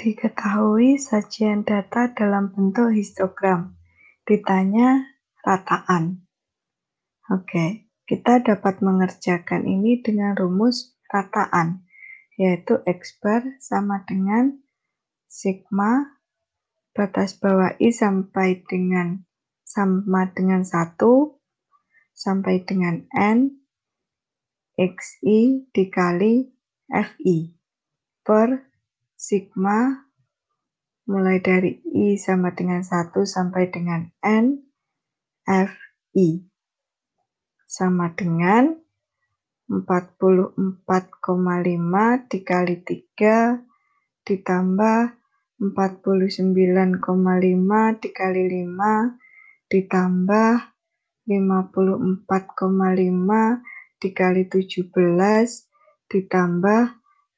Diketahui sajian data dalam bentuk histogram. Ditanya rataan. Oke, kita dapat mengerjakan ini dengan rumus rataan, yaitu X bar sama dengan sigma batas bawah I sampai dengan sama dengan 1 sampai dengan N XI dikali FI per sigma mulai dari I sama dengan 1 sampai dengan N F I sama dengan 44,5 dikali 3 ditambah 49,5 dikali 5 ditambah 54,5 dikali 17 ditambah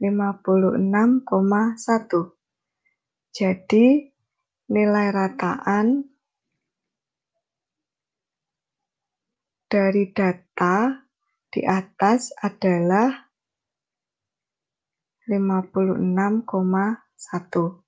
56,1. Jadi nilai rataan dari data di atas adalah 56,1.